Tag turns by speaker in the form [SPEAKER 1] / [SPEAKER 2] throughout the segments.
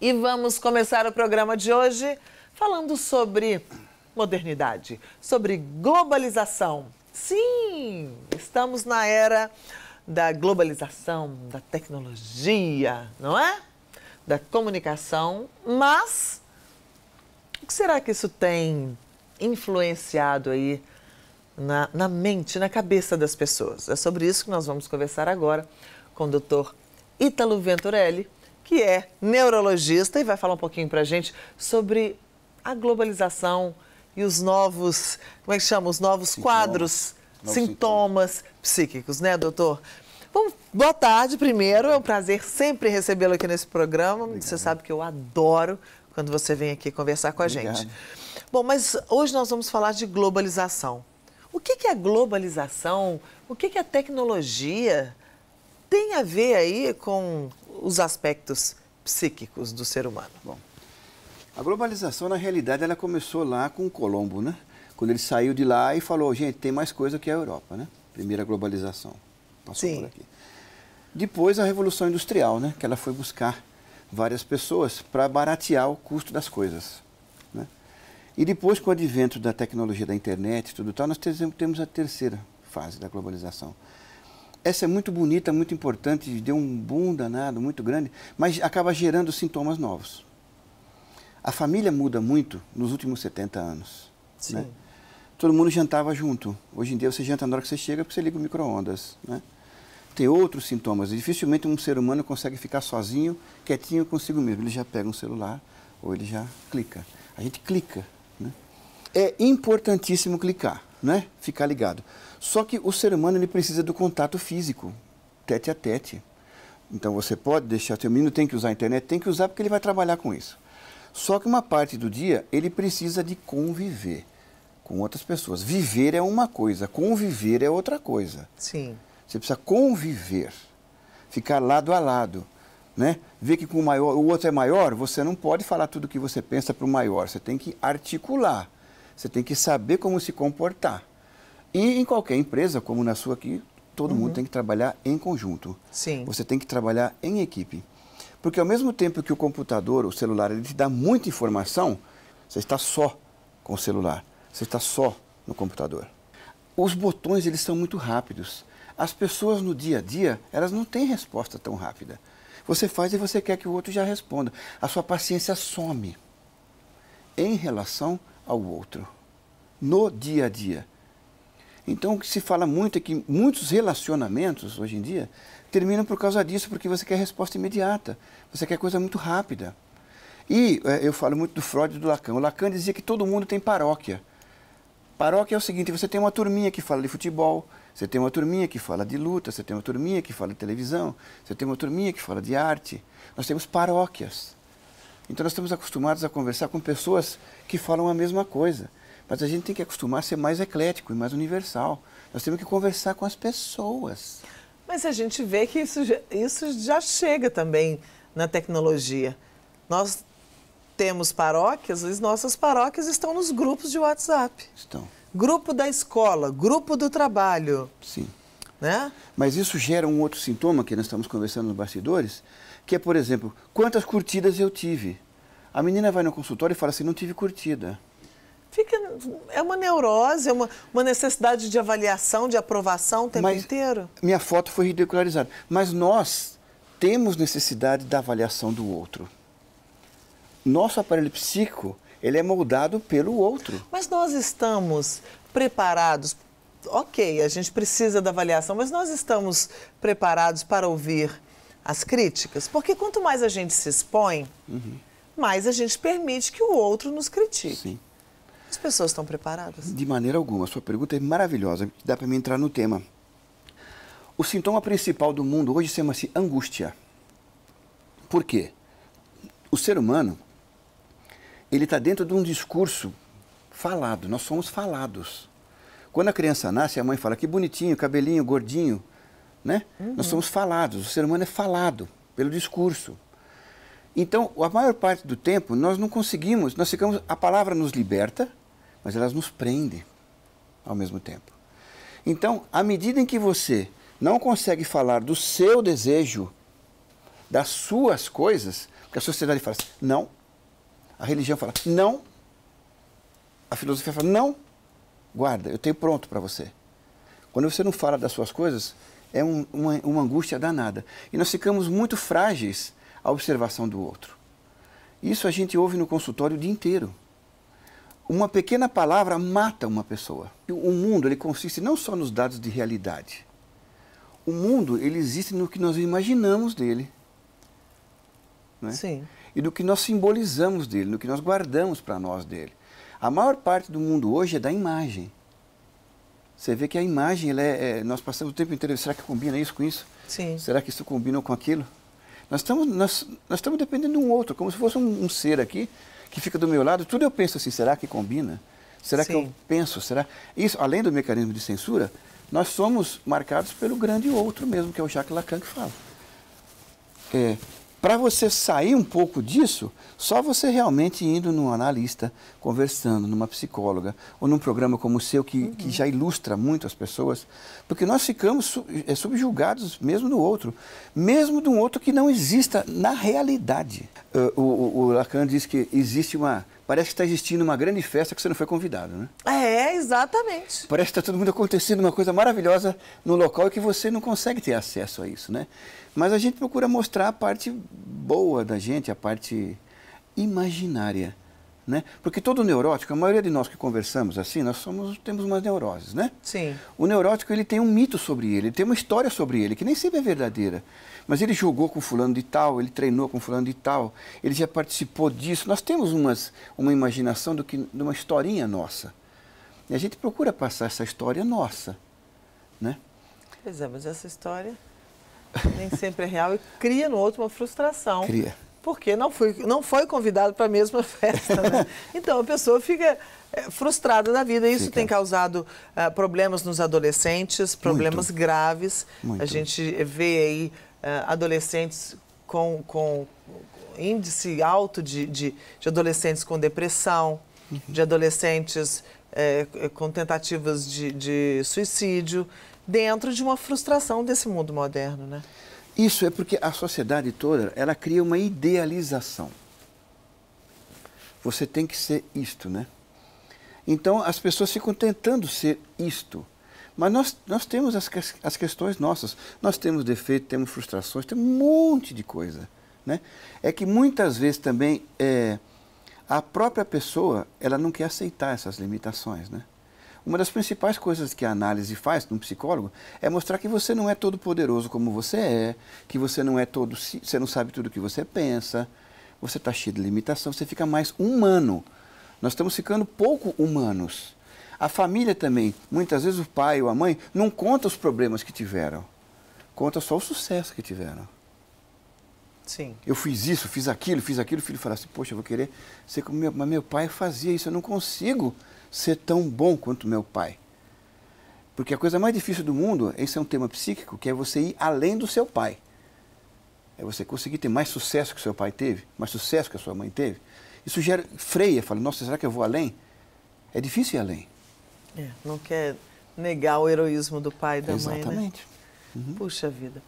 [SPEAKER 1] E vamos começar o programa de hoje falando sobre modernidade, sobre globalização. Sim, estamos na era da globalização, da tecnologia, não é? Da comunicação, mas o que será que isso tem influenciado aí na, na mente, na cabeça das pessoas. É sobre isso que nós vamos conversar agora com o doutor Ítalo Venturelli, que é neurologista e vai falar um pouquinho para a gente sobre a globalização e os novos, como é que chama, os novos sintomas, quadros, novos sintomas, sintomas psíquicos, né, doutor? Bom, boa tarde primeiro, é um prazer sempre recebê-lo aqui nesse programa. Obrigado. Você sabe que eu adoro quando você vem aqui conversar com a Obrigado. gente. Bom, mas hoje nós vamos falar de globalização. O que, que a globalização, o que, que a tecnologia tem a ver aí com os aspectos psíquicos do ser humano? Bom,
[SPEAKER 2] a globalização, na realidade, ela começou lá com Colombo, né? Quando ele saiu de lá e falou, gente, tem mais coisa que a Europa, né? Primeira globalização. Passou Sim. por aqui. Depois a Revolução Industrial, né? Que ela foi buscar várias pessoas para baratear o custo das coisas. E depois, com o advento da tecnologia da internet e tudo tal, nós temos a terceira fase da globalização. Essa é muito bonita, muito importante, deu um boom danado muito grande, mas acaba gerando sintomas novos. A família muda muito nos últimos 70 anos. Sim. Né? Todo mundo jantava junto. Hoje em dia você janta na hora que você chega porque você liga o micro-ondas. Né? Tem outros sintomas. Dificilmente um ser humano consegue ficar sozinho, quietinho consigo mesmo. Ele já pega um celular ou ele já clica. A gente clica é importantíssimo clicar, né? Ficar ligado. Só que o ser humano ele precisa do contato físico, tete a tete. Então você pode deixar seu menino tem que usar a internet, tem que usar porque ele vai trabalhar com isso. Só que uma parte do dia ele precisa de conviver com outras pessoas. Viver é uma coisa, conviver é outra coisa. Sim. Você precisa conviver, ficar lado a lado, né? Ver que com o, maior, o outro é maior, você não pode falar tudo o que você pensa para o maior. Você tem que articular. Você tem que saber como se comportar. E em qualquer empresa, como na sua aqui, todo uhum. mundo tem que trabalhar em conjunto. Sim. Você tem que trabalhar em equipe. Porque ao mesmo tempo que o computador, o celular, ele te dá muita informação, você está só com o celular. Você está só no computador. Os botões, eles são muito rápidos. As pessoas no dia a dia, elas não têm resposta tão rápida. Você faz e você quer que o outro já responda. A sua paciência some em relação ao outro, no dia a dia. Então, o que se fala muito é que muitos relacionamentos, hoje em dia, terminam por causa disso, porque você quer resposta imediata, você quer coisa muito rápida. E é, eu falo muito do Freud e do Lacan. O Lacan dizia que todo mundo tem paróquia. Paróquia é o seguinte: você tem uma turminha que fala de futebol, você tem uma turminha que fala de luta, você tem uma turminha que fala de televisão, você tem uma turminha que fala de arte. Nós temos paróquias. Então nós estamos acostumados a conversar com pessoas que falam a mesma coisa. Mas a gente tem que acostumar a ser mais
[SPEAKER 1] eclético e mais universal. Nós temos que
[SPEAKER 2] conversar com as pessoas.
[SPEAKER 1] Mas a gente vê que isso, isso já chega também na tecnologia. Nós temos paróquias, as nossas paróquias estão nos grupos de WhatsApp. Estão. Grupo da escola, grupo do trabalho. Sim. Né? Mas isso gera um outro
[SPEAKER 2] sintoma que nós estamos conversando nos bastidores, que é, por exemplo, quantas curtidas eu tive. A menina vai no consultório e fala assim, não tive curtida.
[SPEAKER 1] Fica, é uma neurose, é uma, uma necessidade de avaliação, de aprovação o tempo Mas inteiro.
[SPEAKER 2] Minha foto foi ridicularizada. Mas nós temos necessidade da avaliação do outro. Nosso aparelho psíquico, ele é moldado pelo outro.
[SPEAKER 1] Mas nós estamos preparados ok, a gente precisa da avaliação, mas nós estamos preparados para ouvir as críticas. Porque quanto mais a gente se expõe, uhum. mais a gente permite que o outro nos critique. Sim. As pessoas estão preparadas? De maneira alguma.
[SPEAKER 2] A sua pergunta é maravilhosa. Dá para me entrar no tema. O sintoma principal do mundo hoje chama-se angústia. Por quê? O ser humano, ele está dentro de um discurso falado. Nós somos falados. Quando a criança nasce, a mãe fala que bonitinho, cabelinho, gordinho, né? Uhum. Nós somos falados, o ser humano é falado pelo discurso. Então, a maior parte do tempo, nós não conseguimos, nós ficamos, a palavra nos liberta, mas elas nos prende ao mesmo tempo. Então, à medida em que você não consegue falar do seu desejo, das suas coisas, porque a sociedade fala assim, não, a religião fala não, a filosofia fala não, guarda, eu tenho pronto para você. Quando você não fala das suas coisas, é um, uma, uma angústia danada. E nós ficamos muito frágeis à observação do outro. Isso a gente ouve no consultório o dia inteiro. Uma pequena palavra mata uma pessoa. O mundo ele consiste não só nos dados de realidade. O mundo ele existe no que nós imaginamos dele. Né? Sim. E do que nós simbolizamos dele, no que nós guardamos para nós dele. A maior parte do mundo hoje é da imagem. Você vê que a imagem, ela é, é, nós passamos o tempo inteiro, será que combina isso com isso? Sim. Será que isso combina com aquilo? Nós estamos, nós, nós estamos dependendo de um outro, como se fosse um, um, ser aqui que fica do meu lado. Tudo eu penso assim, será que combina? Será Sim. que eu penso? Será? Isso, além do mecanismo de censura, nós somos marcados pelo grande outro mesmo, que é o Jacques Lacan que fala. É, para você sair um pouco disso, só você realmente indo num analista, conversando, numa psicóloga, ou num programa como o seu, que, uhum. que já ilustra muito as pessoas, porque nós ficamos eh, subjugados mesmo do outro, mesmo de um outro que não exista na realidade. Eh, o, o, o Lacan diz que existe uma parece que está existindo uma grande festa que você não foi convidado, né?
[SPEAKER 1] É, exatamente.
[SPEAKER 2] Parece que está todo mundo acontecendo uma coisa maravilhosa no local e que você não consegue ter acesso a isso, né? Mas a gente procura mostrar a parte boa da gente, a parte imaginária. Né? Porque todo neurótico, a maioria de nós que conversamos assim, nós somos, temos umas neuroses, né? Sim. O neurótico, ele tem um mito sobre ele, ele tem uma história sobre ele, que nem sempre é verdadeira. Mas ele jogou com fulano de tal, ele treinou com fulano de tal, ele já participou disso. Nós temos umas, uma imaginação do que, de uma historinha nossa. E a gente procura passar essa história nossa, né?
[SPEAKER 1] Pois é, mas essa história nem sempre é real e cria no outro uma frustração. Cria porque não, fui, não foi convidado para a mesma festa. Né? Então a pessoa fica é, frustrada da vida. Isso Fica. tem causado uh, problemas nos adolescentes, problemas Muito. graves. Muito. A gente vê aí uh, adolescentes com, com índice alto de, de, de adolescentes com depressão, uhum. de adolescentes uh, com tentativas de, de suicídio, dentro de uma frustração desse mundo moderno, né? Isso é porque a sociedade toda, ela cria uma idealização.
[SPEAKER 2] Você tem que ser isto, né? Então as pessoas ficam tentando ser isto. Mas nós, nós temos as, as questões nossas. Nós temos defeito, temos frustrações, temos um monte de coisa. Né? É que muitas vezes também é, a própria pessoa ela não quer aceitar essas limitações. Né? Uma das principais coisas que a análise faz num psicólogo é mostrar que você não é todo poderoso como você é, que você não é todo, você não sabe tudo o que você pensa, você está cheio de limitação, você fica mais humano. Nós estamos ficando pouco humanos. A família também, muitas vezes o pai ou a mãe não conta os problemas que tiveram, conta só o sucesso que tiveram. Sim. Eu fiz isso, fiz aquilo, fiz aquilo. O filho fala assim: Poxa, eu vou querer ser como meu, mas meu pai fazia isso, eu não consigo ser tão bom quanto meu pai. Porque a coisa mais difícil do mundo, esse é um tema psíquico, que é você ir além do seu pai. É você conseguir ter mais sucesso que seu pai teve, mais sucesso que a sua mãe teve. Isso gera freia, fala, nossa, será que eu vou além? É difícil ir além.
[SPEAKER 1] É, não quer negar o heroísmo do pai e da Exatamente. mãe, né? Exatamente. Uhum. Puxa vida.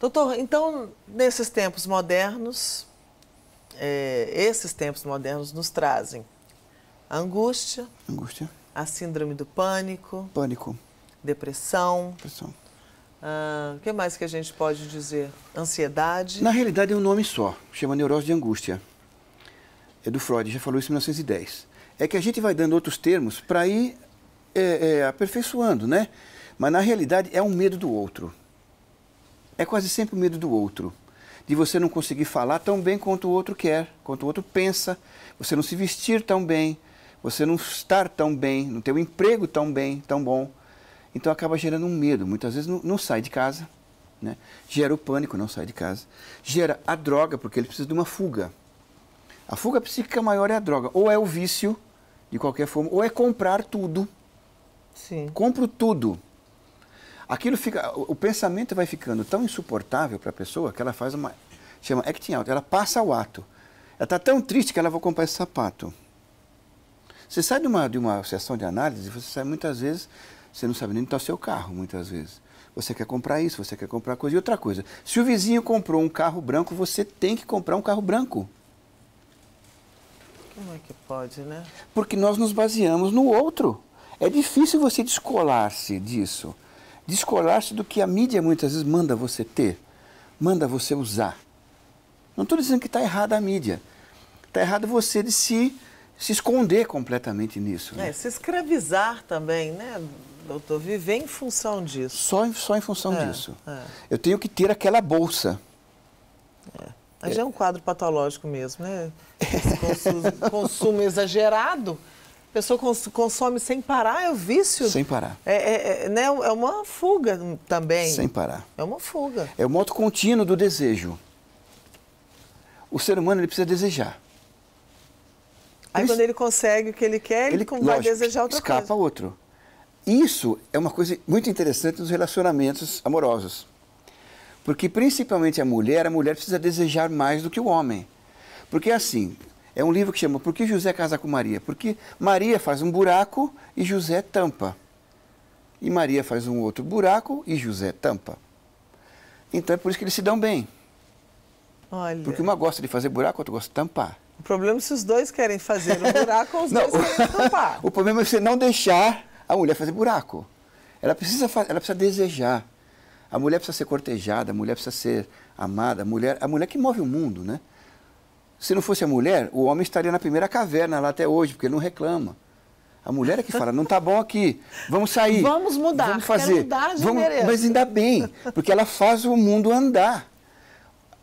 [SPEAKER 1] Doutor, então, nesses tempos modernos, é, esses tempos modernos nos trazem angústia. Angústia. A síndrome do pânico. Pânico. Depressão. Depressão. O ah, que mais que a gente pode dizer? Ansiedade? Na
[SPEAKER 2] realidade é um nome só, chama neurose de angústia. É do Freud, já falou isso em 1910. É que a gente vai dando outros termos para ir é, é, aperfeiçoando, né? Mas na realidade é um medo do outro. É quase sempre o medo do outro. De você não conseguir falar tão bem quanto o outro quer, quanto o outro pensa, você não se vestir tão bem, você não estar tão bem, não ter um emprego tão bem, tão bom. Então acaba gerando um medo. Muitas vezes não, não sai de casa. Né? Gera o pânico, não sai de casa. Gera a droga, porque ele precisa de uma fuga. A fuga psíquica maior é a droga. Ou é o vício, de qualquer forma, ou é comprar tudo. Sim. Compro tudo. Aquilo fica, o pensamento vai ficando tão insuportável para a pessoa que ela faz uma chama acting out, ela passa o ato. Ela está tão triste que ela vai comprar esse sapato. Você sai de uma, de uma sessão de análise, você sai muitas vezes, você não sabe nem onde está o seu carro, muitas vezes. Você quer comprar isso, você quer comprar coisa. E outra coisa, se o vizinho comprou um carro branco, você tem que comprar um carro branco.
[SPEAKER 1] Como é que pode, né?
[SPEAKER 2] Porque nós nos baseamos no outro. É difícil você descolar-se disso. Descolar-se do que a mídia muitas vezes manda você ter, manda você usar. Não estou dizendo que está errada a mídia. Está errado você de se se esconder completamente nisso.
[SPEAKER 1] Né? É, se escravizar também, né, doutor? Viver em função disso. Só em, só em função é, disso. É. Eu tenho que ter aquela bolsa. É. Mas é. um quadro patológico mesmo, né? Consumo, consumo exagerado. A pessoa consome sem parar, é o vício. Sem parar. É, é, é, né? é uma fuga também. Sem parar. É uma fuga.
[SPEAKER 2] É o moto contínuo do desejo. O ser humano ele precisa desejar.
[SPEAKER 1] Aí quando ele consegue o que ele quer, ele, ele vai lógico, desejar outra escapa
[SPEAKER 2] coisa. Escapa outro. Isso é uma coisa muito interessante nos relacionamentos amorosos. Porque principalmente a mulher, a mulher precisa desejar mais do que o homem. Porque assim, é um livro que chama Por que José casa com Maria? Porque Maria faz um buraco e José tampa. E Maria faz um outro buraco e José tampa. Então é por isso que eles se dão bem. Olha. Porque uma gosta de fazer buraco, outra gosta de tampar.
[SPEAKER 1] O problema é se os dois querem fazer um buraco ou os não, dois querem tampar.
[SPEAKER 2] O problema é você não deixar a mulher fazer buraco. Ela precisa, ela precisa desejar. A mulher precisa ser cortejada, a mulher precisa ser amada, a mulher, a mulher que move o mundo, né? Se não fosse a mulher, o homem estaria na primeira caverna lá até hoje, porque ele não reclama. A mulher é que fala, não está bom aqui, vamos sair. Vamos mudar, vamos fazer. mudar de vamos, Mas ainda bem, porque ela faz o mundo andar.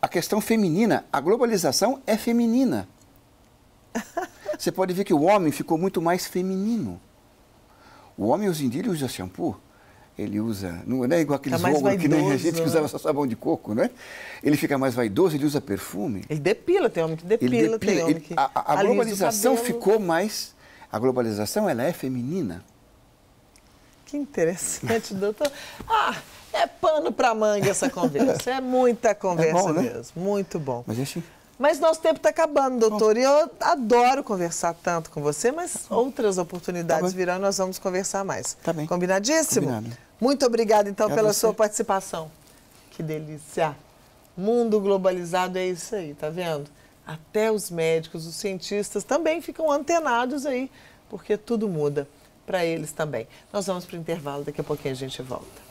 [SPEAKER 2] A questão feminina, a globalização é feminina. Você pode ver que o homem ficou muito mais feminino. O homem hoje em dia usa shampoo, ele usa, não é igual aqueles tá é homens que nem a gente que né? usava só sabão de coco, né? Ele fica mais vaidoso, ele usa perfume.
[SPEAKER 1] Ele depila, tem homem que depila, ele depila tem homem que a, a globalização ficou
[SPEAKER 2] mais a globalização ela é feminina.
[SPEAKER 1] Que interessante, doutor. Ah, é pano para manga essa conversa. É muita conversa é bom, né? mesmo. Muito bom. Mas a gente... Mas nosso tempo está acabando, doutor. E eu adoro conversar tanto com você, mas tá outras oportunidades tá virão nós vamos conversar mais. Tá bem. Combinadíssimo? Combinado. Muito obrigada, então, pela você. sua participação. Que delícia. Mundo globalizado é isso aí, tá vendo? Até os médicos, os cientistas também ficam antenados aí, porque tudo muda para eles também. Nós vamos para o intervalo, daqui a pouquinho a gente volta.